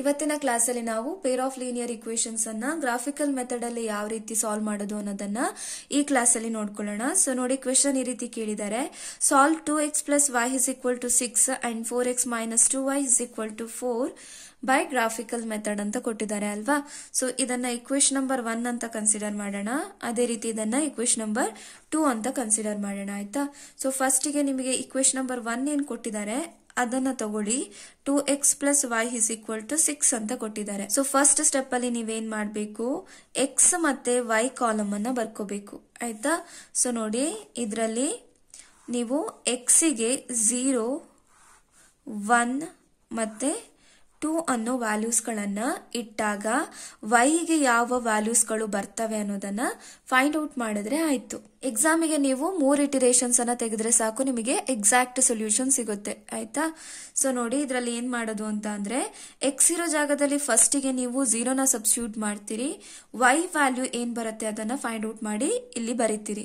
ಇವತ್ತಿನ ಕ್ಲಾಸಲ್ಲಿ ನಾವು ಪೇರ್ ಆಫ್ ಲೀನಿಯರ್ ಇಕ್ವೇಶನ್ಸ್ ಅನ್ನ ಗ್ರಾಫಿಕಲ್ ಮೆಥಡ್ ಅಲ್ಲಿ ಯಾವ ರೀತಿ ಸಾಲ್ವ್ ಮಾಡೋದು ಅನ್ನೋದನ್ನ ಈ ಕ್ಲಾಸ್ ಅಲ್ಲಿ ನೋಡ್ಕೊಳ್ಳೋಣ ಸೊ ನೋಡಿ ಕ್ವೆಶನ್ ಈ ರೀತಿ ಕೇಳಿದ್ದಾರೆ solve two x plus y is equal to six and four x minus two y is equal to four by graphical method ಅಂತ ಕೊಟ್ಟಿದ್ದಾರೆ ಅಲ್ವಾ ಸೊ ಇದನ್ನ ಇಕ್ವೇಶನ್ ನಂಬರ್ ಒನ್ ಅಂತ ಕನ್ಸಿಡರ್ ಮಾಡೋಣ ಅದೇ ರೀತಿ ಇದನ್ನ ಇಕ್ವೇಶನ್ ನಂಬರ್ ಟೂ ಅಂತ ಕನ್ಸಿಡರ್ ಮಾಡೋಣ ಆಯ್ತಾ ಸೊ ಫಸ್ಟಿಗೆ ನಿಮಗೆ ಇಕ್ವೇಶನ್ ನಂಬರ್ ಒನ್ ಏನ್ ಕೊಟ್ಟಿದ್ದಾರೆ ಅದನ್ನ ತಗೊಳ್ಳಿ two x plus y is equal to six ಅಂತ ಕೊಟ್ಟಿದ್ದಾರೆ ಸೊ ಫಸ್ಟ್ ಸ್ಟೆಪ್ ಅಲ್ಲಿ ನೀವೇನ್ ಮಾಡಬೇಕು ಎಕ್ಸ್ ಮತ್ತೆ ವೈ ಕಾಲಮ್ ಅನ್ನ ಬರ್ಕೋಬೇಕು ಆಯ್ತಾ ಸೊ ನೋಡಿ ಇದರಲ್ಲಿ ನೀವು ಎಕ್ಸಿಗೆ ಝೀರೋ ಒನ್ ಮತ್ತೆ ಟು ಅನ್ನೋ ವ್ಯಾಲ್ಯೂಸ್ಗಳನ್ನು ಇಟ್ಟಾಗ ವೈಗೆ ಯಾವ ವ್ಯಾಲ್ಯೂಸ್ಗಳು ಬರ್ತವೆ ಅನ್ನೋದನ್ನ ಫೈಂಡ್ ಔಟ್ ಮಾಡಿದ್ರೆ ಆಯಿತು ಎಕ್ಸಾಮಿಗೆ ನೀವು ಮೂರು ಇಟಿರೇಷನ್ಸ್ ಅನ್ನ ತೆಗೆದ್ರೆ ಸಾಕು ನಿಮಗೆ ಎಕ್ಸಾಕ್ಟ್ ಸೊಲ್ಯೂಷನ್ ಸಿಗುತ್ತೆ ಆಯ್ತಾ ಸೊ ನೋಡಿ ಇದರಲ್ಲಿ ಏನು ಮಾಡೋದು ಅಂತ ಅಂದರೆ ಎಕ್ಸ್ ಇರೋ ಜಾಗದಲ್ಲಿ ಫಸ್ಟಿಗೆ ನೀವು ಝೀರೋನ ಸಬ್ಸ್ಟ್ಯೂಟ್ ಮಾಡ್ತೀರಿ ವೈ ವ್ಯಾಲ್ಯೂ ಏನು ಬರುತ್ತೆ ಅದನ್ನು ಫೈಂಡ್ ಔಟ್ ಮಾಡಿ ಇಲ್ಲಿ ಬರೀತೀರಿ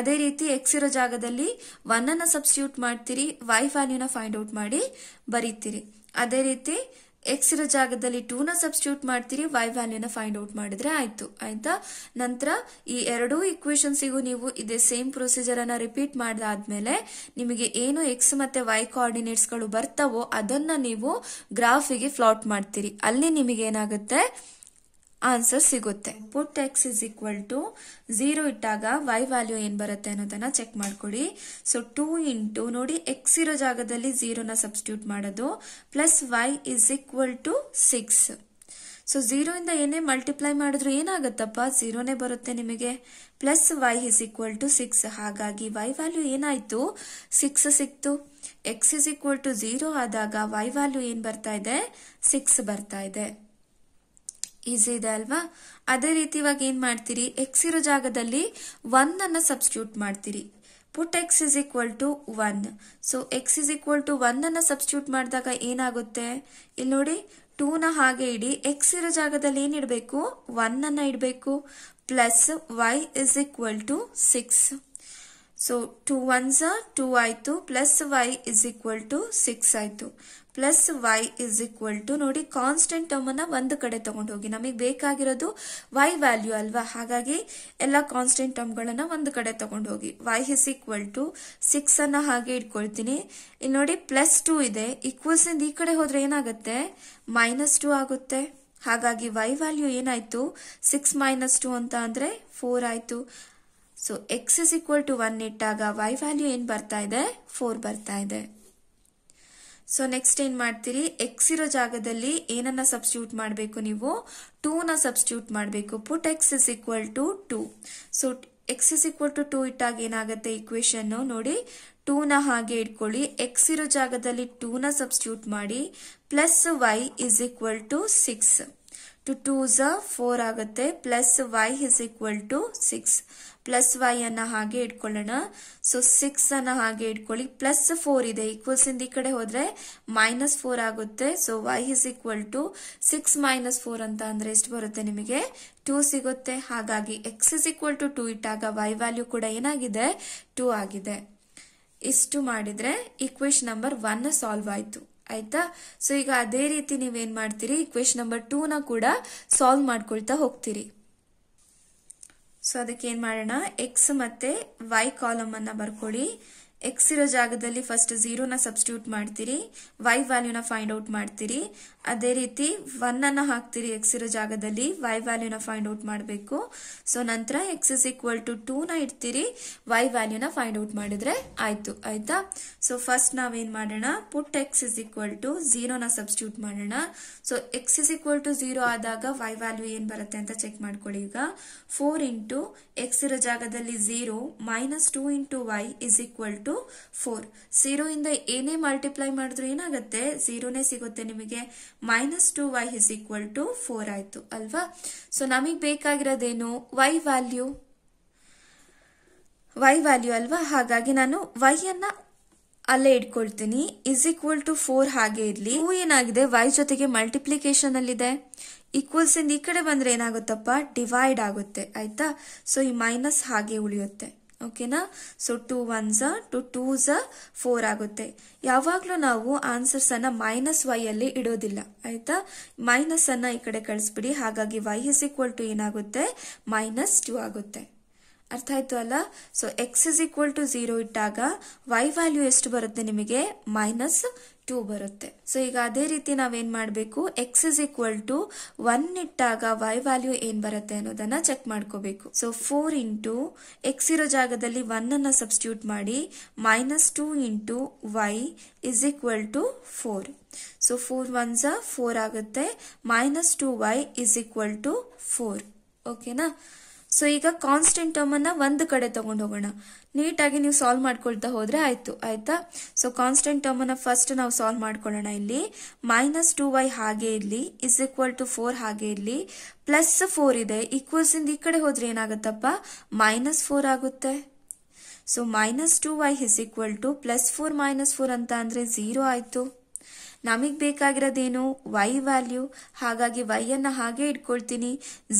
ಅದೇ ರೀತಿ ಎಕ್ಸ್ ಇರೋ ಜಾಗದಲ್ಲಿ ಒನ್ ಅನ್ನ ಸಬ್ಸ್ಟ್ಯೂಟ್ ಮಾಡ್ತೀರಿ ವೈ ವ್ಯಾಲ್ಯೂನ ಫೈಂಡ್ ಔಟ್ ಮಾಡಿ ಬರೀತೀರಿ ಅದೇ ರೀತಿ ಎಕ್ಸ್ ಇರೋ ಜಾಗದಲ್ಲಿ ನ ಸಬ್ಸ್ಟ್ಯೂಟ್ ಮಾಡ್ತೀರಿ ವೈ ವ್ಯಾಲ್ಯೂನ ಫೈಂಡ್ ಔಟ್ ಮಾಡಿದ್ರೆ ಆಯ್ತು ಆಯ್ತಾ ನಂತರ ಈ ಎರಡೂ ಇಕ್ವೇಶನ್ಸಿಗೂ ನೀವು ಇದೇ ಸೇಮ್ ಪ್ರೊಸೀಜರ್ ಅನ್ನ ರಿಪೀಟ್ ಮಾಡಿದಾದ್ಮೇಲೆ ನಿಮಗೆ ಏನು ಎಕ್ಸ್ ಮತ್ತೆ ವೈ ಕೋಆರ್ಡಿನೇಟ್ಸ್ಗಳು ಬರ್ತಾವೋ ಅದನ್ನ ನೀವು ಗ್ರಾಫಿಗೆ ಫ್ಲಾಟ್ ಮಾಡ್ತೀರಿ ಅಲ್ಲಿ ನಿಮಗೆ ಏನಾಗುತ್ತೆ ಆನ್ಸರ್ ಸಿಗುತ್ತೆ put x is equal to zero ಇಟ್ಟಾಗ ವೈ ವ್ಯಾಲ್ಯೂ ಏನ್ ಬರುತ್ತೆ ಅನ್ನೋದನ್ನ ಚೆಕ್ ಮಾಡ್ಕೊಡಿ ಸೊ ಟೂ ಇಂಟು ನೋಡಿ ಎಕ್ಸ್ ಇರೋ ಜಾಗದಲ್ಲಿ ಝೀರೋನ ಸಬ್ಸ್ಟಿಟ್ಯೂಟ್ ಮಾಡೋದು plus y is equal to six so zero ಇಂದ ಏನೇ ಮಲ್ಟಿಪ್ಲೈ ಮಾಡಿದ್ರು ಏನಾಗುತ್ತಪ್ಪ ಝೀರೋನೇ ಬರುತ್ತೆ ನಿಮಗೆ plus y is equal to six ಹಾಗಾಗಿ ವೈ ವ್ಯಾಲ್ಯೂ ಏನಾಯ್ತು ಸಿಕ್ಸ್ ಸಿಕ್ತು x is equal to zero ಆದಾಗ ವೈ ವ್ಯಾಲ್ಯೂ ಏನ್ ಬರ್ತಾ ಇದೆ ಸಿಕ್ಸ್ ಬರ್ತಾ ಇದೆ ಈಸಿ ಇದೆ ಅಲ್ವಾ ಅದೇ ರೀತಿ ಇವಾಗ ಏನು ಮಾಡ್ತೀರಿ ಎಕ್ಸ್ ಇರೋ ಜಾಗದಲ್ಲಿ ಒನ್ ಅನ್ನ ಸಬ್ಸ್ಟ್ಯೂಟ್ ಮಾಡ್ತೀರಿ put x is equal to one so x is equal to one ಅನ್ನ ಸಬ್ಸ್ಟ್ಯೂಟ್ ಮಾಡಿದಾಗ ಏನಾಗುತ್ತೆ ಇಲ್ಲಿ ನೋಡಿ ಟೂನ ಹಾಗೆ ಇಡಿ ಎಕ್ಸ್ ಇರೋ ಜಾಗದಲ್ಲಿ ಏನ್ ಇಡಬೇಕು ಒನ್ ಅನ್ನ ಇಡಬೇಕು plus y is equal to six so two ones two ಆಯ್ತು plus y is equal to six ಆಯ್ತು plus y is equal to ನೋಡಿ ಕಾನ್ಸ್ಟೆಂಟ್ ಟರ್ಮ್ ಅನ್ನ ಒಂದು ಕಡೆ ತಗೊಂಡು ಹೋಗಿ ನಮಗೆ ಬೇಕಾಗಿರೋದು ವೈ ವ್ಯಾಲ್ಯೂ ಅಲ್ವಾ ಹಾಗಾಗಿ ಎಲ್ಲ ಕಾನ್ಸ್ಟೆಂಟ್ ಟರ್ಮ್ ಗಳನ್ನ ಒಂದು ಕಡೆ ತಗೊಂಡೋಗಿ ಹೋಗಿ y is equal to six ಅನ್ನ ಹಾಗೆ ಇಟ್ಕೊಳ್ತೀನಿ ಇಲ್ಲಿ ನೋಡಿ ಪ್ಲಸ್ ಟೂ ಇದೆ ಈಕ್ವಲ್ಸ್ ಇಂದ ಈ ಕಡೆ ಹೋದ್ರೆ ಏನಾಗುತ್ತೆ ಮೈನಸ್ ಟೂ ಆಗುತ್ತೆ ಹಾಗಾಗಿ ವೈ ವ್ಯಾಲ್ಯೂ ಏನಾಯ್ತು ಸಿಕ್ಸ್ ಮೈನಸ್ ಟು ಅಂತ ಅಂದ್ರೆ ಫೋರ್ ಆಯ್ತು so x is equal to one ಇಟ್ಟಾಗ ವೈ ವ್ಯಾಲ್ಯೂ ಏನ್ ಬರ್ತಾ ಇದೆ ಫೋರ್ ಬರ್ತಾ ಇದೆ ಸೊ ನೆಕ್ಸ್ಟ್ ಏನ್ ಮಾಡ್ತೀರಿ ಎಕ್ಸ್ ಇರೋ ಜಾಗದಲ್ಲಿ ಏನನ್ನ ಸಬ್ಸ್ಟ್ಯೂಟ್ ಮಾಡಬೇಕು ನೀವು ಟೂ ನ ಸಬ್ಸ್ಟ್ಯೂಟ್ ಮಾಡಬೇಕು put x is equal to two so x is equal to two ಇಟ್ಟಾಗ ಏನಾಗುತ್ತೆ ಇಕ್ವೇಶನ್ ನೋಡಿ ಟೂ ನ ಹಾಗೆ ಇಟ್ಕೊಳ್ಳಿ ಎಕ್ಸ್ ಇರೋ ಜಾಗದಲ್ಲಿ ಟೂ ನ ಸಬ್ಸ್ಟ್ಯೂಟ್ ಮಾಡಿ plus y is equal to six two twos four ಆಗುತ್ತೆ plus y is equal to six plus y ಅನ್ನ ಹಾಗೆ ಇಟ್ಕೊಳ್ಳೋಣ ಸೊ ಸಿಕ್ಸ್ ಅನ್ನ ಹಾಗೆ ಇಟ್ಕೊಳ್ಳಿ ಪ್ಲಸ್ ಫೋರ್ ಇದೆ ಈಕ್ವಲ್ಸ್ ಇಂದ ಈ ಕಡೆ ಹೋದ್ರೆ ಮೈನಸ್ ಫೋರ್ ಆಗುತ್ತೆ so y is equal to six minus four ಅಂತ ಅಂದ್ರೆ ಎಷ್ಟು ಬರುತ್ತೆ ನಿಮಗೆ ಟೂ ಸಿಗುತ್ತೆ ಹಾಗಾಗಿ x is equal to two ಇಟ್ಟಾಗ ವೈ ವ್ಯಾಲ್ಯೂ ಕೂಡ ಏನಾಗಿದೆ ಟೂ ಆಗಿದೆ ಇಷ್ಟು ಮಾಡಿದ್ರೆ ಈಕ್ವೇಶನ್ ನಂಬರ್ ಒನ್ ಸಾಲ್ವ್ ಆಯ್ತು ಆಯ್ತಾ ಸೊ ಈಗ ಅದೇ ರೀತಿ ನೀವೇನ್ ಮಾಡ್ತೀರಿ ಈಕ್ವೇಶನ್ ನಂಬರ್ ಟೂನ ಕೂಡ ಸಾಲ್ವ್ ಮಾಡ್ಕೊಳ್ತಾ ಹೋಗ್ತೀರಿ ಸೊ ಅದಕ್ಕೆ ಏನ್ ಮಾಡೋಣ ಎಕ್ಸ್ ಮತ್ತೆ ವೈ ಕಾಲಮ್ ಅನ್ನ ಬರ್ಕೊಳ್ಳಿ ಎಕ್ಸ್ ಇರೋ ಜಾಗದಲ್ಲಿ ಫಸ್ಟ್ ಝೀರೋನ ಸಬ್ಸ್ಟಿಟ್ಯೂಟ್ ಮಾಡ್ತೀರಿ ವೈ ವ್ಯಾಲ್ಯೂನ ಫೈಂಡ್ ಔಟ್ ಮಾಡ್ತೀರಿ ಅದೇ ರೀತಿ ಒನ್ ಅನ್ನ ಹಾಕ್ತೀರಿ ಎಕ್ಸ್ ಇರೋ ಜಾಗದಲ್ಲಿ ವೈ ವ್ಯಾಲ್ಯೂನ ಫೈಂಡ್ ಔಟ್ ಮಾಡಬೇಕು ಸೊ ನಂತರ ಎಕ್ಸ್ ಇಸ್ ಈಕ್ವಲ್ ಟು ಟೂನ ಇಡ್ತೀರಿ ವೈ ವ್ಯಾಲ್ಯೂನ ಫೈಂಡ್ ಔಟ್ ಮಾಡಿದ್ರೆ ಆಯ್ತು ಆಯ್ತಾ ಸೊ ಫಸ್ಟ್ ನಾವೇನ್ ಮಾಡೋಣ put x is equal to ಝೀರೋನ ಸಬ್ಸ್ಟಿಟ್ಯೂಟ್ ಮಾಡೋಣ so x is equal to zero ಆದಾಗ ವೈ ವ್ಯಾಲ್ಯೂ ಏನ್ ಬರುತ್ತೆ ಅಂತ ಚೆಕ್ ಮಾಡ್ಕೊಳ್ಳಿ ಈಗ ಫೋರ್ ಇಂಟು ಎಕ್ಸ್ ಇರೋ ಜಾಗದಲ್ಲಿ zero minus two into y is equal to four four ಇಂದ ಏನೇ ಮಲ್ಟಿಪ್ಲೈ ಮಾಡಿದ್ರು ಏನಾಗುತ್ತೆ ಝೀರೋನೇ ಸಿಗುತ್ತೆ ನಿಮಗೆ minus two y is equal to four ಆಯ್ತು ಅಲ್ವಾ ಸೊ ನಮಗೆ ಬೇಕಾಗಿರೋದೇನು ವೈ ವ್ಯಾಲ್ಯೂ ವೈ ವ್ಯಾಲ್ಯೂ ಅಲ್ವಾ ಹಾಗಾಗಿ ನಾನು ವೈ ಅನ್ನ ಅಲ್ಲೇ ಇಟ್ಕೊಳ್ತೀನಿ ಇಸ್ ಈಕ್ವಲ್ ಟು ಫೋರ್ ಹಾಗೆ ಇರಲಿ ಟೂ ಏನಾಗಿದೆ ವೈ ಜೊತೆಗೆ ಮಲ್ಟಿಪ್ಲಿಕೇಶನ್ ಇದೆ ಈಕ್ವಲ್ಸ್ ಇಂದ ಈ ಕಡೆ ಬಂದ್ರೆ ಏನಾಗುತ್ತಪ್ಪ ಡಿವೈಡ್ ಆಗುತ್ತೆ ಆಯ್ತಾ ಸೊ ಈ ಮೈನಸ್ ಹಾಗೆ ಉಳಿಯುತ್ತೆ ಓಕೆನಾ so two ones two twos four ಆಗುತ್ತೆ ಯಾವಾಗ್ಲೂ ನಾವು ಆನ್ಸರ್ಸ್ ಅನ್ನ ಮೈನಸ್ ವೈ ಅಲ್ಲಿ ಇಡೋದಿಲ್ಲ ಆಯ್ತಾ ಮೈನಸ್ ಅನ್ನ ಈ ಕಡೆ ಕಳಿಸ್ಬಿಡಿ ಹಾಗಾಗಿ ವೈ ಇಸ್ ಈಕ್ವಲ್ ಟು ಏನಾಗುತ್ತೆ ಮೈನಸ್ ಟು ಆಗುತ್ತೆ ಅರ್ಥ ಆಯ್ತು ಅಲ್ಲ so x is equal to zero ಇಟ್ಟಾಗ ವೈ ವ್ಯಾಲ್ಯೂ ಎಷ್ಟು ಬರುತ್ತೆ ನಿಮಗೆ ಮೈನಸ್ ಟೂ ಬರುತ್ತೆ ಸೊ ಈಗ ಅದೇ ರೀತಿ ನಾವೇನು ಮಾಡಬೇಕು x is equal to one ಇಟ್ಟಾಗ ವೈ ವ್ಯಾಲ್ಯೂ ಏನ್ ಬರುತ್ತೆ ಅನ್ನೋದನ್ನ ಚೆಕ್ ಮಾಡ್ಕೋಬೇಕು ಸೊ ಫೋರ್ ಇಂಟು ಎಕ್ಸ್ ಇರೋ ಜಾಗದಲ್ಲಿ ಒನ್ ಅನ್ನ ಸಬ್ಸ್ಟ್ಯೂಟ್ ಮಾಡಿ minus two into y is equal to four so four ones four ಆಗುತ್ತೆ minus two y is equal to four ಓಕೆನಾ ಸೊ ಈಗ ಕಾನ್ಸ್ಟೆಂಟ್ ಟರ್ಮ್ ಅನ್ನ ಒಂದು ಕಡೆ ತಗೊಂಡು ಹೋಗೋಣ ನೀಟಾಗಿ ನೀವು ಸಾಲ್ವ್ ಮಾಡ್ಕೊಳ್ತಾ ಹೋದ್ರೆ ಆಯ್ತು ಆಯ್ತಾ ಸೊ ಕಾನ್ಸ್ಟೆಂಟ್ ಅನ್ನ ಫಸ್ಟ್ ನಾವು ಸಾಲ್ವ್ ಮಾಡ್ಕೊಳ್ಳೋಣ ಇಲ್ಲಿ ಮೈನಸ್ ಟು ವೈ ಹಾಗೆ ಇರ್ಲಿ ಇಸ್ ಈಕ್ವಲ್ ಟು ಫೋರ್ ಹಾಗೆ ಇರ್ಲಿ ಪ್ಲಸ್ ಫೋರ್ ಇದೆ ಈಕ್ವಲ್ಸ್ ಇಂದ ಈ ಕಡೆ ಹೋದ್ರೆ ಏನಾಗುತ್ತಪ್ಪ ಮೈನಸ್ ಫೋರ್ ಆಗುತ್ತೆ so minus two y is equal to plus four minus four ಅಂತ ಅಂದ್ರೆ ಝೀರೋ ಆಯ್ತು ನಮಗೆ ಬೇಕಾಗಿರೋದೇನು ವೈ ವ್ಯಾಲ್ಯೂ ಹಾಗಾಗಿ ವೈಯನ್ನು ಹಾಗೆ ಇಟ್ಕೊಳ್ತೀನಿ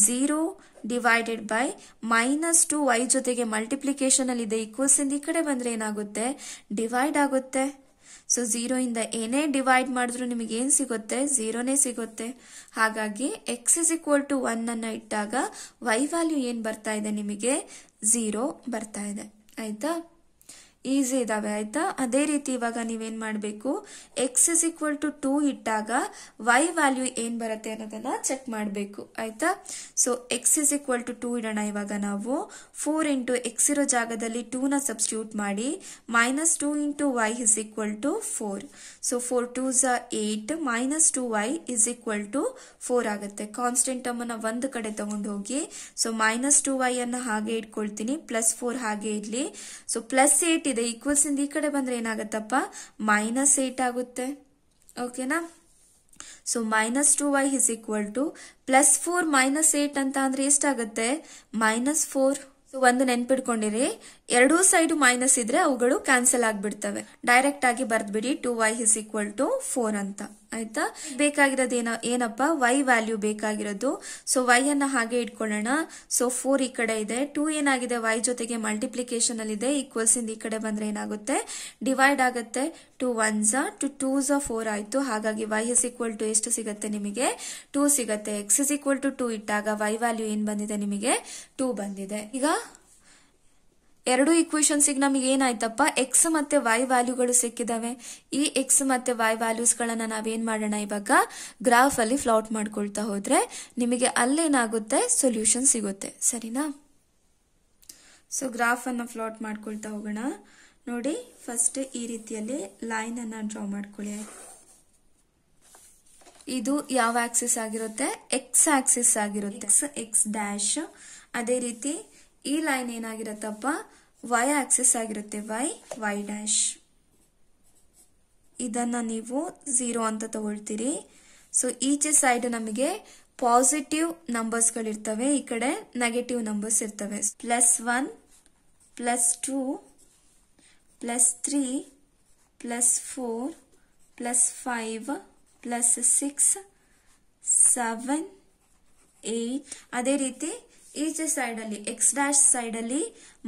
zero divided by minus two y ಜೊತೆಗೆ ಅಲ್ಲಿ ಇದೆ ಇಂದ ಈ ಕಡೆ ಬಂದ್ರೆ ಏನಾಗುತ್ತೆ ಡಿವೈಡ್ ಆಗುತ್ತೆ ಸೊ ಇಂದ ಏನೇ ಡಿವೈಡ್ ಮಾಡಿದ್ರು ನಿಮಗೆ ಏನ್ ಸಿಗುತ್ತೆ ಝೀರೋನೇ ಸಿಗುತ್ತೆ ಹಾಗಾಗಿ x is equal to one ಅನ್ನ ಇಟ್ಟಾಗ ವೈ ವ್ಯಾಲ್ಯೂ ಏನು ಬರ್ತಾ ಇದೆ ನಿಮಗೆ ಝೀರೋ ಬರ್ತಾ ಇದೆ ಆಯ್ತಾ ಈಸಿ ಇದಾವೆ ಆಯ್ತಾ ಅದೇ ರೀತಿ ಇವಾಗ ನೀವೇನ್ ಮಾಡಬೇಕು x is equal to two ಇಟ್ಟಾಗ ವೈ ವ್ಯಾಲ್ಯೂ ಏನ್ ಬರುತ್ತೆ ಅನ್ನೋದನ್ನ ಚೆಕ್ ಮಾಡಬೇಕು ಆಯ್ತಾ so x is equal to two ಇಡೋಣ ಇವಾಗ ನಾವು ಫೋರ್ ಇಂಟು ಎಕ್ಸ್ ಇರೋ ಜಾಗದಲ್ಲಿ ಟೂ ನ ಸಬ್ಸ್ಟ್ಯೂಟ್ ಮಾಡಿ minus two into y is equal to four so four twos eight minus two y is equal to four ಆಗುತ್ತೆ constant ಅಮ್ಮನ ಒಂದು ಕಡೆ ತಗೊಂಡು ಹೋಗಿ ಸೊ ಮೈನಸ್ ಟು ವೈ ಅನ್ನ ಹಾಗೆ ಇಟ್ಕೊಳ್ತೀನಿ ಪ್ಲಸ್ ಫೋರ್ ಹಾಗೆ ಇರಲಿ ಸೊ ಪ್ಲಸ್ ಏಟ್ ಇದೆ ಈಕ್ವಲ್ಸ್ ಇಂದ ಈ ಕಡೆ ಬಂದ್ರೆ ಏನಾಗುತ್ತಪ್ಪ ಮೈನಸ್ ಏಟ್ ಆಗುತ್ತೆ ಓಕೆನಾ so minus two y is equal to plus four minus eight ಅಂತ ಅಂದ್ರೆ ಎಷ್ಟಾಗುತ್ತೆ ಮೈನಸ್ ಫೋರ್ ಸೊ ಒಂದು ನೆನ್ಪಿಡ್ಕೊಂಡಿರಿ ಎರಡೂ ಸೈಡ್ ಮೈನಸ್ ಇದ್ರೆ ಅವುಗಳು ಕ್ಯಾನ್ಸಲ್ ಆಗ್ಬಿಡ್ತವೆ ಡೈರೆಕ್ಟ್ ಆಗಿ ಬರ್ದ್ಬಿಡಿ two y is equal to four ಅಂತ ಆಯ್ತಾ ಬೇಕಾಗಿರೋದು ಏನ ಏನಪ್ಪ ವೈ ವ್ಯಾಲ್ಯೂ ಬೇಕಾಗಿರೋದು ಸೊ ವೈ ಅನ್ನ ಹಾಗೆ ಇಟ್ಕೊಳ್ಳೋಣ ಸೊ ಫೋರ್ ಈ ಕಡೆ ಇದೆ ಟೂ ಏನಾಗಿದೆ ವೈ ಜೊತೆಗೆ ಮಲ್ಟಿಪ್ಲಿಕೇಶನ್ ಅಲ್ಲಿ ಇದೆ ಈಕ್ವಲ್ಸ್ ಇಂದ ಈ ಕಡೆ ಬಂದ್ರೆ ಏನಾಗುತ್ತೆ ಡಿವೈಡ್ ಆಗುತ್ತೆ two ones twos four ಆಯ್ತು ಹಾಗಾಗಿ ವೈ ಇಸ್ ಈಕ್ವಲ್ ಟು ಎಷ್ಟು ಸಿಗುತ್ತೆ ನಿಮಗೆ ಟೂ ಸಿಗುತ್ತೆ x is equal to two ಇಟ್ಟಾಗ ವೈ ವ್ಯಾಲ್ಯೂ ಏನ್ ಬಂದಿದೆ ನಿಮಗೆ ಟೂ ಬಂದಿದೆ ಈಗ ಎರಡು ಈಗ ನಮಗೆ ಏನಾಯ್ತಪ್ಪ ಎಕ್ಸ್ ಮತ್ತೆ ವೈ ವ್ಯಾಲ್ಯೂಗಳು ಸಿಕ್ಕಿದಾವೆ ಈ ಎಕ್ಸ್ ಮತ್ತೆ ವೈ ವ್ಯಾಲ್ಯೂಸ್ ಗಳನ್ನ ನಾವೇನ್ ಮಾಡೋಣ ಇವಾಗ ಗ್ರಾಫ್ ಅಲ್ಲಿ ಫ್ಲಾಟ್ ಮಾಡ್ಕೊಳ್ತಾ ಹೋದ್ರೆ ನಿಮಗೆ ಅಲ್ಲೇನಾಗುತ್ತೆ ಸೊಲ್ಯೂಷನ್ ಸಿಗುತ್ತೆ ಸರಿನಾ ಸೊ ಗ್ರಾಫ್ ಅನ್ನ ಫ್ಲಾಟ್ ಮಾಡ್ಕೊಳ್ತಾ ಹೋಗೋಣ ನೋಡಿ ಫಸ್ಟ್ ಈ ರೀತಿಯಲ್ಲಿ ಲೈನ್ ಅನ್ನ ಡ್ರಾ ಮಾಡ್ಕೊಳ್ಳಿ ಇದು ಯಾವ ಆಕ್ಸಿಸ್ ಆಗಿರುತ್ತೆ ಎಕ್ಸ್ ಆಕ್ಸಿಸ್ ಆಗಿರುತ್ತೆ ಎಕ್ಸ್ ಡ್ಯಾಶ್ ಅದೇ ರೀತಿ ಈ ಲೈನ್ ಏನಾಗಿರತ್ತಪ್ಪ ವೈ ಆಕ್ಸಿಸ್ ಆಗಿರುತ್ತೆ ವೈ ವೈ ಡ್ಯಾಶ್ ಇದನ್ನ ನೀವು ಝೀರೋ ಅಂತ ತಗೊಳ್ತೀರಿ ಸೊ ಈಚೆ ಸೈಡ್ ನಮಗೆ ಪಾಸಿಟಿವ್ ನಂಬರ್ಸ್ ನಂಬರ್ಸ್ಗಳಿರ್ತವೆ ಈ ಕಡೆ ನೆಗೆಟಿವ್ ನಂಬರ್ಸ್ ಇರ್ತವೆ plus one plus two plus three plus four plus five plus six seven eight ಅದೇ ರೀತಿ ಈಚೆ ಸೈಡಲ್ಲಿ ಎಕ್ಸ್ ಡ್ಯಾಶ್ ಸೈಡಲ್ಲಿ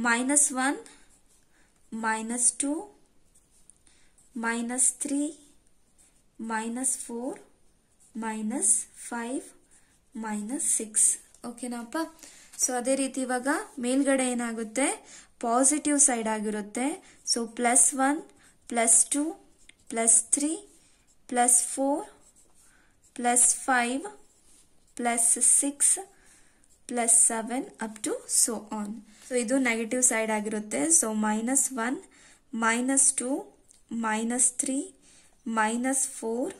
minus one minus two minus three minus four minus five minus six ಓಕೆನಾಪ್ಪ so ಅದೇ ರೀತಿ ಇವಾಗ ಮೇಲ್ಗಡೆ ಏನಾಗುತ್ತೆ ಪಾಸಿಟಿವ್ ಸೈಡ್ ಆಗಿರುತ್ತೆ so plus one plus two plus three plus four plus five plus six plus seven up to so on so ಇದು negative side ಆಗಿರುತ್ತೆ so minus one minus two minus three minus four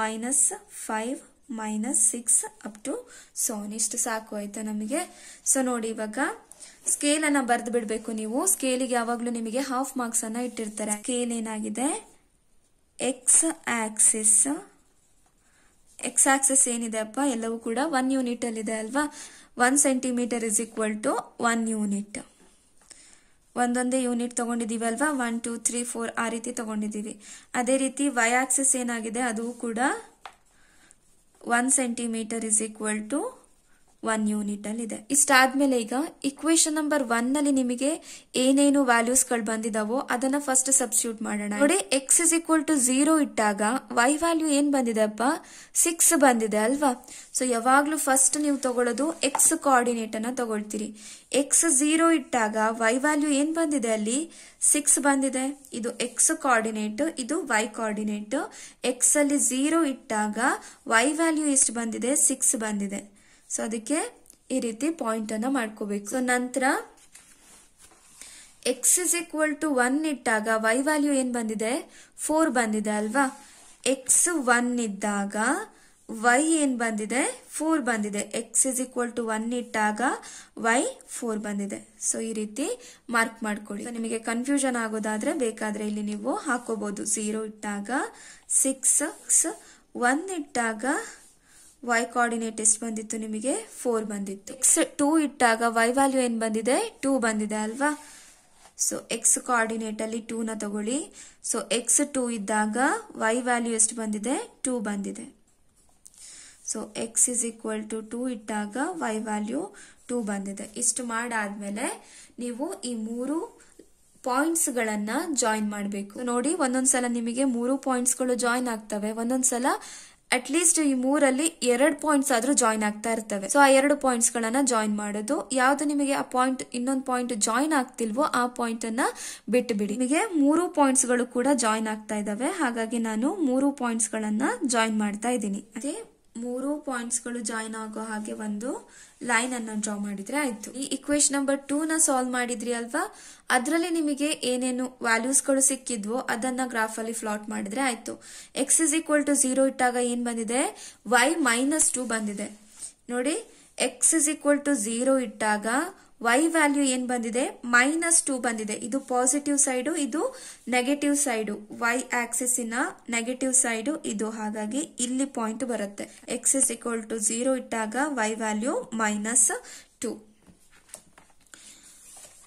minus five minus six up to so on ಇಷ್ಟು ಸಾಕು ಆಯ್ತಾ ನಮಗೆ so ನೋಡಿ ಇವಾಗ scale ಅನ್ನ ಬರೆದು ಬಿಡಬೇಕು ನೀವು ಸ್ಕೇಲಿಗೆ ಯಾವಾಗಲೂ ನಿಮಗೆ ಹಾಫ್ ಮಾರ್ಕ್ಸ್ ಅನ್ನ ಇಟ್ಟಿರ್ತಾರೆ ಸ್ಕೇಲ್ ಏನಾಗಿದೆ ಎಕ್ಸ್ ಆಕ್ಸಿಸ್ ಎಕ್ಸ್ ಆಕ್ಸಿಸ್ ಏನಿದೆ ಅಪ್ಪ ಎಲ್ಲವೂ ಕೂಡ ಒನ್ ಯೂನಿಟ್ ಅಲ್ಲಿ ಇದೆ ಅಲ್ವಾ one centimetre is equal to one unit ಒಂದೊಂದೇ ಯೂನಿಟ್ ತಗೊಂಡಿದೀವಿ ಅಲ್ವಾ ಒನ್ ಟೂ ತ್ರೀ ಫೋರ್ ಆ ರೀತಿ ತೊಗೊಂಡಿದ್ದೀವಿ ಅದೇ ರೀತಿ ವೈ ಆಕ್ಸಿಸ್ ಏನಾಗಿದೆ ಅದು ಕೂಡ one centimetre is equal to one unit ಇಷ್ಟಾದ ಇಷ್ಟಾದ್ಮೇಲೆ ಈಗ ಇಕ್ವೇಶನ್ ನಂಬರ್ ಒನ್ ನಲ್ಲಿ ನಿಮಗೆ ಏನೇನು ವ್ಯಾಲ್ಯೂಸ್ ಗಳು ಬಂದಿದಾವೋ ಅದನ್ನ ಫಸ್ಟ್ ಸಬ್ಸ್ಟ್ಯೂಟ್ ಮಾಡೋಣ ನೋಡಿ x is equal to zero ಇಟ್ಟಾಗ ವೈ ವ್ಯಾಲ್ಯೂ ಏನ್ ಬಂದಿದೆ ಅಪ್ಪ ಸಿಕ್ಸ್ ಬಂದಿದೆ ಅಲ್ವಾ ಸೊ ಯಾವಾಗ್ಲೂ ಫಸ್ಟ್ ನೀವು ತಗೊಳ್ಳೋದು ಎಕ್ಸ್ ಕೋಆರ್ಡಿನೇಟ್ ಅನ್ನ ತಗೊಳ್ತೀರಿ ಎಕ್ಸ್ ಝೀರೋ ಇಟ್ಟಾಗ ವೈ ವ್ಯಾಲ್ಯೂ ಏನ್ ಬಂದಿದೆ ಅಲ್ಲಿ ಸಿಕ್ಸ್ ಬಂದಿದೆ ಇದು ಎಕ್ಸ್ ಕೋಆರ್ಡಿನೇಟ್ ಇದು ವೈ ಕೋಆರ್ಡಿನೇಟ್ ಎಕ್ಸ್ ಅಲ್ಲಿ ಝೀರೋ ಇಟ್ಟಾಗ ವೈ ವ್ಯಾಲ್ಯೂ ಎಷ್ಟು ಬಂದಿದೆ ಸಿಕ್ಸ್ ಬಂದಿದೆ ಸೊ ಅದಕ್ಕೆ ಈ ರೀತಿ ಪಾಯಿಂಟ್ ಅನ್ನ ಮಾಡ್ಕೋಬೇಕು ಸೊ ನಂತರ x is equal to one ಇಟ್ಟಾಗ ವೈ ವ್ಯಾಲ್ಯೂ ಏನು ಬಂದಿದೆ ಫೋರ್ ಬಂದಿದೆ ಅಲ್ವಾ ಎಕ್ಸ್ ಒನ್ ಇದ್ದಾಗ ವೈ ಏನು ಬಂದಿದೆ ಫೋರ್ ಬಂದಿದೆ x is equal to one ಇಟ್ಟಾಗ ವೈ ಫೋರ್ ಬಂದಿದೆ ಸೊ ಈ ರೀತಿ ಮಾರ್ಕ್ ಮಾಡ್ಕೊಳ್ಳಿ ನಿಮಗೆ ಕನ್ಫ್ಯೂಷನ್ ಆಗೋದಾದ್ರೆ ಬೇಕಾದ್ರೆ ಇಲ್ಲಿ ನೀವು ಹಾಕೋಬಹುದು ಝೀರೋ ಇಟ್ಟಾಗ ಸಿಕ್ಸ್ ಒನ್ ಇಟ್ಟಾಗ ವೈ ಕೋಆರ್ಡಿನೇಟ್ ಎಷ್ಟು ಬಂದಿತ್ತು ನಿಮಗೆ ಫೋರ್ ಬಂದಿತ್ತು ಎಕ್ಸ್ ಟೂ ಇಟ್ಟಾಗ ವೈ ವ್ಯಾಲ್ಯೂ ಏನು ಬಂದಿದೆ ಟೂ ಬಂದಿದೆ ಅಲ್ವಾ ಸೊ ಎಕ್ಸ್ ಕೋಆರ್ಡಿನೇಟ್ ಅಲ್ಲಿ ಟೂನ ತಗೊಳ್ಳಿ ಸೊ ಎಕ್ಸ್ ಟೂ ಇದ್ದಾಗ ವೈ ವ್ಯಾಲ್ಯೂ ಎಷ್ಟು ಬಂದಿದೆ ಟೂ ಬಂದಿದೆ so x is equal to two ಇಟ್ಟಾಗ ವೈ ವ್ಯಾಲ್ಯೂ ಟೂ ಬಂದಿದೆ ಇಷ್ಟು ಮಾಡಾದ್ಮೇಲೆ ನೀವು ಈ ಮೂರು ಪಾಯಿಂಟ್ಸ್ಗಳನ್ನು ಜಾಯಿನ್ ಮಾಡಬೇಕು ನೋಡಿ ಒಂದೊಂದ್ಸಲ ನಿಮಗೆ ಮೂರು ಪಾಯಿಂಟ್ಸ್ಗಳು ಜಾಯಿನ್ ಆಗ್ತವೆ ಒಂದೊಂದ್ಸಲ ಅಟ್ ಲೀಸ್ಟ್ ಈ ಮೂರಲ್ಲಿ ಎರಡು ಪಾಯಿಂಟ್ಸ್ ಆದ್ರೂ ಜಾಯಿನ್ ಆಗ್ತಾ ಇರ್ತವೆ ಸೊ ಆ ಎರಡು ಪಾಯಿಂಟ್ಸ್ ಗಳನ್ನ ಜಾಯಿನ್ ಮಾಡೋದು ಯಾವ್ದು ನಿಮಗೆ ಆ ಪಾಯಿಂಟ್ ಇನ್ನೊಂದು ಪಾಯಿಂಟ್ ಜಾಯಿನ್ ಆಗ್ತಿಲ್ವೋ ಆ ಪಾಯಿಂಟ್ ಅನ್ನ ಬಿಟ್ಟು ಬಿಡಿ ನಿಮಗೆ ಮೂರು ಪಾಯಿಂಟ್ಸ್ ಗಳು ಕೂಡ ಜಾಯಿನ್ ಆಗ್ತಾ ಇದಾವೆ ಹಾಗಾಗಿ ನಾನು ಮೂರು ಪಾಯಿಂಟ್ಸ್ ಗಳನ್ನ ಜಾಯಿನ್ ಮಾಡ್ತಾ ಇದ್ದೀನಿ ಅದೇ ಮೂರು ಗಳು ಜಾಯಿನ್ ಆಗೋ ಹಾಗೆ ಒಂದು ಲೈನ್ ಅನ್ನ ಡ್ರಾ ಮಾಡಿದ್ರೆ ಆಯ್ತು ಈ ಇಕ್ವೇಶನ್ ನಂಬರ್ ಟೂ ನ ಸಾಲ್ವ್ ಮಾಡಿದ್ರಿ ಅಲ್ವಾ ಅದರಲ್ಲಿ ನಿಮಗೆ ಏನೇನು ವ್ಯಾಲ್ಯೂಸ್ಗಳು ಸಿಕ್ಕಿದ್ವೋ ಅದನ್ನ ಗ್ರಾಫ್ ಅಲ್ಲಿ ಫ್ಲಾಟ್ ಮಾಡಿದ್ರೆ ಆಯ್ತು x is equal to zero ಇಟ್ಟಾಗ ಏನ್ ಬಂದಿದೆ ವೈ ಮೈನಸ್ ಟೂ ಬಂದಿದೆ ನೋಡಿ x is equal to zero ಇಟ್ಟಾಗ ವೈ ವ್ಯಾಲ್ಯೂ ಏನ್ ಬಂದಿದೆ ಮೈನಸ್ ಟೂ ಬಂದಿದೆ ಇದು ಪಾಸಿಟಿವ್ ಸೈಡು ಇದು negative side y axis negative side ಇದು ಹಾಗಾಗಿ ಇಲ್ಲಿ ಪಾಯಿಂಟ್ ಬರುತ್ತೆ x is equal to zero ಇಟ್ಟಾಗ y value minus two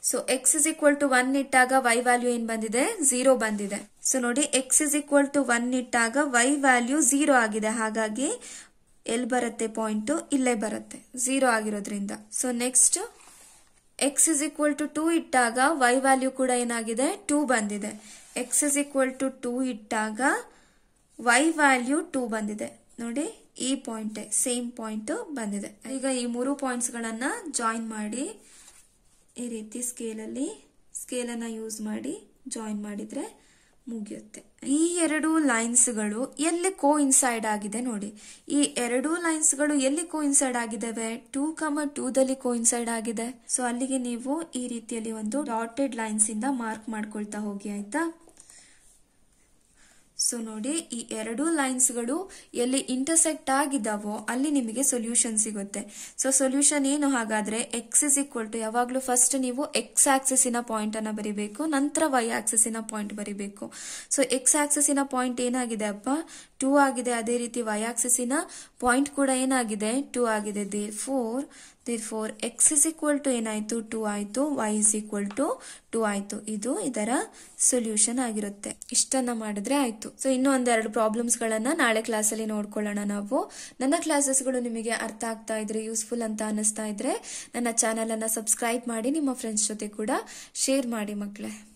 so x is equal to one ಇಟ್ಟಾಗ ವೈ ವ್ಯಾಲ್ಯೂ ಏನ್ ಬಂದಿದೆ ಝೀರೋ ಬಂದಿದೆ ಸೊ ನೋಡಿ x is equal to one ಇಟ್ಟಾಗ ವೈ ವ್ಯಾಲ್ಯೂ ಝೀರೋ ಆಗಿದೆ ಹಾಗಾಗಿ ಎಲ್ಲಿ ಬರುತ್ತೆ ಪಾಯಿಂಟು ಇಲ್ಲೇ ಬರುತ್ತೆ ಝೀರೋ ಆಗಿರೋದ್ರಿಂದ so next x is equal to two ಇಟ್ಟಾಗ ವೈ ವ್ಯಾಲ್ಯೂ ಕೂಡ ಏನಾಗಿದೆ ಟೂ ಬಂದಿದೆ x is equal to two ಇಟ್ಟಾಗ ವೈ ವ್ಯಾಲ್ಯೂ ಟೂ ಬಂದಿದೆ ನೋಡಿ ಈ ಪಾಯಿಂಟ್ ಸೇಮ್ ಪಾಯಿಂಟ್ ಬಂದಿದೆ ಈಗ ಈ ಮೂರು ಪಾಯಿಂಟ್ಸ್ ಗಳನ್ನ ಜಾಯಿನ್ ಮಾಡಿ ಈ ರೀತಿ ಸ್ಕೇಲ್ ಅಲ್ಲಿ ಸ್ಕೇಲ್ ಅನ್ನ ಯೂಸ್ ಮಾಡಿ ಜಾಯಿನ್ ಮಾಡಿದ್ರೆ ಮುಗಿಯುತ್ತೆ ಈ ಎರಡು ಲೈನ್ಸ್ಗಳು ಎಲ್ಲಿ ಕೋ ಇನ್ಸೈಡ್ ಆಗಿದೆ ನೋಡಿ ಈ ಎರಡು ಲೈನ್ಸ್ಗಳು ಎಲ್ಲಿ ಕೋ ಇನ್ಸೈಡ್ ಆಗಿದ್ದಾವೆ ಟೂ ಕಮ ಟೂದಲ್ಲಿ ಕೋ ಇನ್ಸೈಡ್ ಆಗಿದೆ ಸೊ ಅಲ್ಲಿಗೆ ನೀವು ಈ ರೀತಿಯಲ್ಲಿ ಒಂದು ಡಾಟೆಡ್ ಲೈನ್ಸ್ ಇಂದ ಮಾರ್ಕ್ ಮಾಡ್ಕೊಳ್ತಾ ಹೋಗಿ ಆಯ್ತಾ ಸೊ ನೋಡಿ ಈ ಎರಡೂ ಲೈನ್ಸ್ಗಳು ಎಲ್ಲಿ ಇಂಟರ್ಸೆಕ್ಟ್ ಆಗಿದ್ದಾವೋ ಅಲ್ಲಿ ನಿಮಗೆ ಸೊಲ್ಯೂಷನ್ ಸಿಗುತ್ತೆ ಸೊ ಸೊಲ್ಯೂಷನ್ ಏನು ಹಾಗಾದ್ರೆ ಎಕ್ಸ್ ಇಸ್ ಈಕ್ವಲ್ ಟು ಯಾವಾಗಲೂ ಫಸ್ಟ್ ನೀವು ಎಕ್ಸ್ ಆಕ್ಸೆಸಿನ ಪಾಯಿಂಟ್ ಅನ್ನ ಬರಿಬೇಕು ನಂತರ ವೈ ಆಕ್ಸೆಸಿನ ಪಾಯಿಂಟ್ ಬರಿಬೇಕು ಸೊ ಎಕ್ಸ್ ಆಕ್ಸೆಸಿನ ಪಾಯಿಂಟ್ ಏನಾಗಿದೆ ಅಪ್ಪ ಟೂ ಆಗಿದೆ ಅದೇ ರೀತಿ ವೈ ಪಾಯಿಂಟ್ ಕೂಡ ಏನಾಗಿದೆ ಟೂ ಆಗಿದೆ therefore therefore x is equal to ಏನಾಯಿತು ಟೂ ಆಯ್ತು y is equal to two ಆಯ್ತು ಇದು ಇದರ ಸೊಲ್ಯೂಷನ್ ಆಗಿರುತ್ತೆ ಇಷ್ಟನ್ನ ಮಾಡಿದ್ರೆ ಆಯ್ತು ಸೊ ಇನ್ನೂ ಒಂದೆರಡು ಪ್ರಾಬ್ಲಮ್ಸ್ಗಳನ್ನು ನಾಳೆ ಕ್ಲಾಸ್ ಅಲ್ಲಿ ನೋಡ್ಕೊಳ್ಳೋಣ ನಾವು ನನ್ನ ಕ್ಲಾಸಸ್ಗಳು ನಿಮಗೆ ಅರ್ಥ ಆಗ್ತಾ ಇದ್ರೆ ಯೂಸ್ಫುಲ್ ಅಂತ ಅನಿಸ್ತಾ ಇದ್ರೆ ನನ್ನ ಅನ್ನ ಸಬ್ಸ್ಕ್ರೈಬ್ ಮಾಡಿ ನಿಮ್ಮ ಫ್ರೆಂಡ್ಸ್ ಜೊತೆ ಕೂಡ ಶೇರ್ ಮಾಡಿ ಮಕ್ಕಳೇ